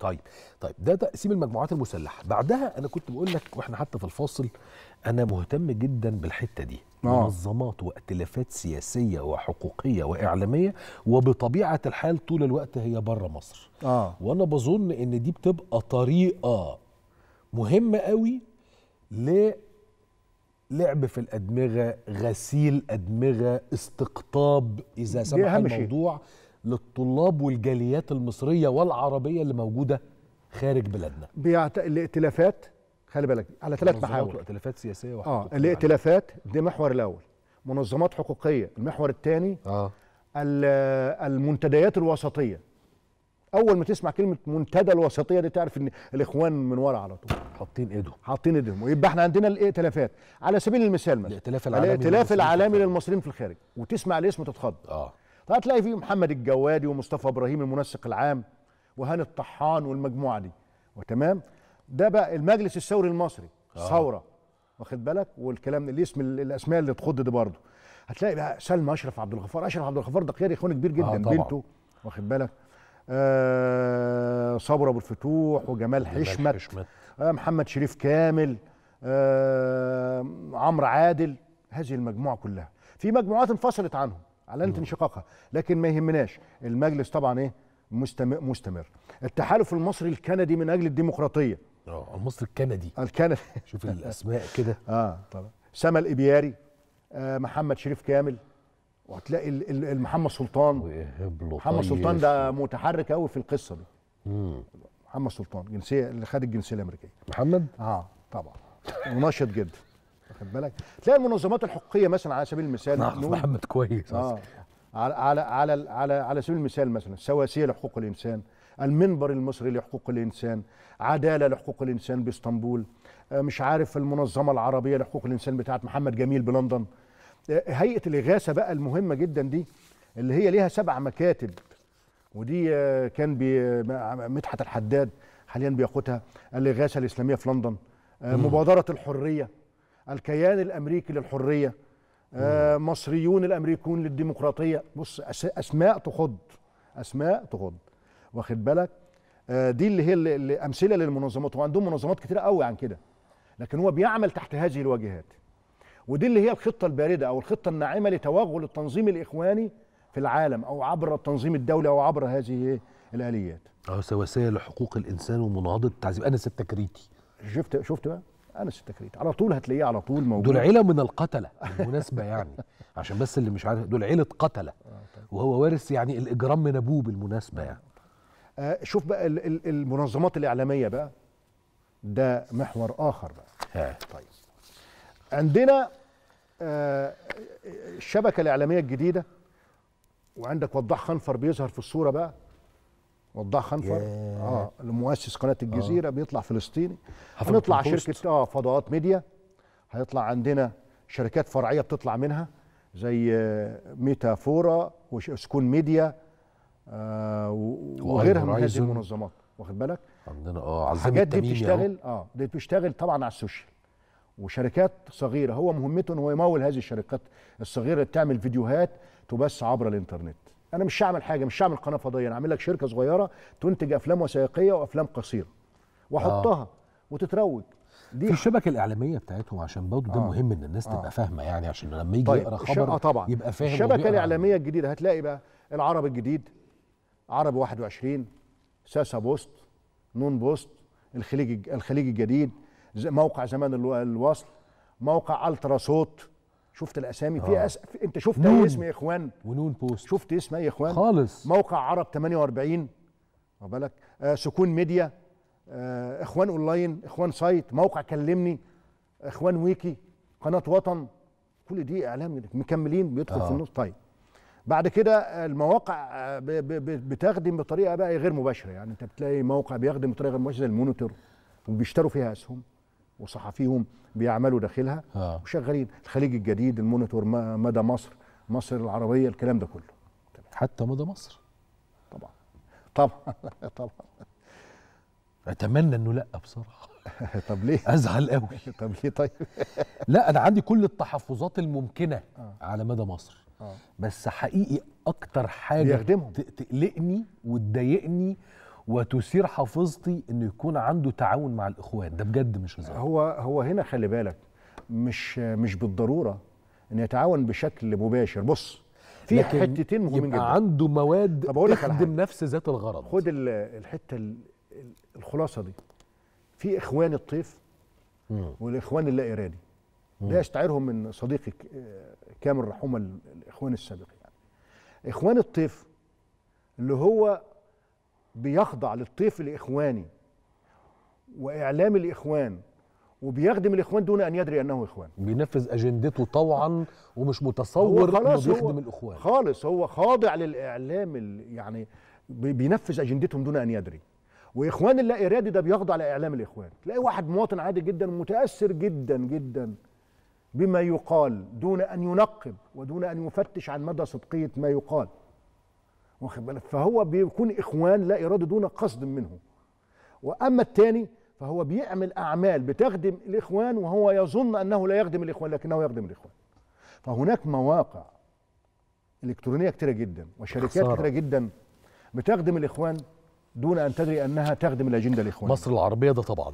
طيب طيب ده تقسيم المجموعات المسلحه بعدها انا كنت بقول لك واحنا حتى في الفاصل انا مهتم جدا بالحته دي آه. منظمات وائتلافات سياسيه وحقوقيه واعلاميه وبطبيعه الحال طول الوقت هي بره مصر آه. وانا بظن ان دي بتبقى طريقه مهمه قوي ل لعب في الادمغه غسيل ادمغه استقطاب اذا سمح الموضوع شيء. للطلاب والجاليات المصريه والعربيه اللي موجوده خارج بلادنا بيعت... الائتلافات خلي بالك على ثلاث محاور ائتلافات سياسيه آه، وحقوقية اه الائتلافات دي محور الاول منظمات حقوقيه المحور الثاني اه المنتديات الوسطيه اول ما تسمع كلمه منتدى الوسطيه دي تعرف ان الاخوان من ورا على طول حاطين ايدهم حاطين ايدهم ويبقى احنا عندنا الائتلافات على سبيل المثال مثلا الائتلاف العالمي الائتلاف العالمي للمصريين في الخارج وتسمع الاسم تتخض اه فهتلاقي فيه محمد الجوادي ومصطفى ابراهيم المنسق العام وهاني الطحان والمجموعه دي وتمام ده بقى المجلس الثوري المصري آه. واخد بالك والكلام اللي اسم الاسماء اللي تخض دي برضه هتلاقي بقى سلمى اشرف عبد الغفار اشرف عبد الغفار ده قيادي اخوان كبير جدا آه بنته واخد بالك آه صبر ابو الفتوح وجمال حشمت, حشمت. آه محمد شريف كامل آه عمرو عادل هذه المجموعه كلها في مجموعات انفصلت عنهم اعلنت انشقاقها لكن ما يهمناش المجلس طبعا ايه مستمر, مستمر. التحالف المصري الكندي من اجل الديمقراطيه اه المصري الكندي الكندي شوف الاسماء كده اه طبعا سما الابياري آه محمد شريف كامل وهتلاقي محمد سلطان محمد سلطان ده متحرك قوي في القصه دي محمد سلطان جنسيه اللي خد الجنسيه الامريكيه محمد اه طبعا ونشط جدا واخد بالك تلاقي المنظمات الحقوقيه مثلا على سبيل المثال نعم محمد كويس آه. على على على على على سبيل المثال مثلا السواسيه لحقوق الانسان المنبر المصري لحقوق الانسان عداله لحقوق الانسان باسطنبول آه، مش عارف المنظمه العربيه لحقوق الانسان بتاعه محمد جميل بلندن آه، هيئه الاغاثه بقى المهمه جدا دي اللي هي ليها سبع مكاتب ودي آه، كان مدحت الحداد حاليا بيقودها الاغاثه الاسلاميه في لندن مبادره الحريه الكيان الامريكي للحريه آه، مصريون الامريكيون للديمقراطيه بص اسماء تخض اسماء تخض واخد بالك آه، دي اللي هي الامثله امثله للمنظمات وعندهم منظمات كتيره قوي عن كده لكن هو بيعمل تحت هذه الواجهات ودي اللي هي الخطه البارده او الخطه الناعمه لتوغل التنظيم الاخواني في العالم او عبر التنظيم الدولي او عبر هذه الاليات. اه سواسيه لحقوق الانسان ومناهضه التعذيب انس التكريتي. شفت شفت بقى؟ انس التكريت على طول هتلاقيه على طول موجود دول عيله من القتله بالمناسبه يعني عشان بس اللي مش عارف دول عيله قتله آه، طيب. وهو وارث يعني الاجرام من ابوه بالمناسبه يعني آه شوف بقى المنظمات الاعلاميه بقى ده محور اخر بقى ها. طيب عندنا آه الشبكه الاعلاميه الجديده وعندك وضاح خنفر بيظهر في الصوره بقى وضاح خنفر اه المؤسس قناه الجزيره آه. بيطلع فلسطيني هنطلع شركه اه فضاءات ميديا هيطلع عندنا شركات فرعيه بتطلع منها زي آه، ميتافورا وسكون ميديا آه وغيرها من هذه المنظمات واخد بالك عندنا اه الحاجات دي بتشتغل اه دي بتشتغل طبعا على السوشيال وشركات صغيره هو مهمته ان هو يمول هذه الشركات الصغيره اللي بتعمل فيديوهات تبث عبر الانترنت انا مش هعمل حاجه مش هعمل قناه فضائيه انا هعمل لك شركه صغيره تنتج افلام وثائقيه وافلام قصيره واحطها آه. وتتروج دي في الشبكه الاعلاميه بتاعتهم عشان برضه ده آه. مهم ان الناس آه. تبقى فاهمه يعني عشان لما يجي طيب يقرا خبر آه، طبعا يبقى فاهم الشبكه الاعلاميه الجديده هتلاقي بقى العرب الجديد عرب 21 ساسا بوست نون بوست الخليج الخليج الجديد موقع زمان الوصل موقع الترا صوت شفت الاسامي آه. في أس... انت شفت اي اسم يا اخوان ونون بوست شفت اسم اي اخوان خالص موقع عرب 48 واخد بالك آه سكون ميديا آه اخوان اونلاين اخوان سايت موقع كلمني اخوان ويكي قناه وطن كل دي اعلام مكملين بيدخل آه. في النص طيب بعد كده المواقع آه، بتخدم بطريقه بقى غير مباشره يعني انت بتلاقي موقع بيخدم بطريقه غير مباشره زي المونيتور وبيشتروا فيها اسهم وصحفيهم بيعملوا داخلها آه. وشغالين الخليج الجديد المونيتور مدى مصر مصر العربيه الكلام ده كله حتى مدى مصر طبعا طبعا طبعا اتمنى انه لا بصراحه طب ليه ازعل قوي طب ليه طيب لا انا عندي كل التحفظات الممكنه آه. على مدى مصر آه. بس حقيقي اكتر حاجه تقلقني وتضايقني وتثير حافظتي انه يكون عنده تعاون مع الاخوان ده بجد مش هزار هو هو هنا خلي بالك مش مش بالضروره ان يتعاون بشكل مباشر بص في حتتين مهمين جدا عنده مواد تخدم نفس ذات الغرض خد الحته الخلاصه دي في اخوان الطيف مم. والاخوان اللا ارادي ده استعيرهم من صديقي كامل رحومه الاخوان السابق يعني اخوان الطيف اللي هو بيخضع للطيف الإخواني وإعلام الإخوان وبيخدم الإخوان دون أن يدري أنه إخوان بينفذ أجندته طوعا ومش متصور هو أنه بيخدم هو الإخوان خالص هو خاضع للإعلام يعني بينفذ أجندتهم دون أن يدري وإخوان اللا إرادي ده بيخضع لإعلام الإخوان تلاقي واحد مواطن عادي جدا متأثر جدا جدا بما يقال دون أن ينقب ودون أن يفتش عن مدى صدقية ما يقال واخد بالك فهو بيكون اخوان لا اراده دون قصد منه واما الثاني فهو بيعمل اعمال بتخدم الاخوان وهو يظن انه لا يخدم الاخوان لكنه يخدم الاخوان فهناك مواقع الكترونيه كثيره جدا وشركات كثيره جدا بتخدم الاخوان دون ان تدري انها تخدم الاجنده الاخوان مصر العربيه ده طبعا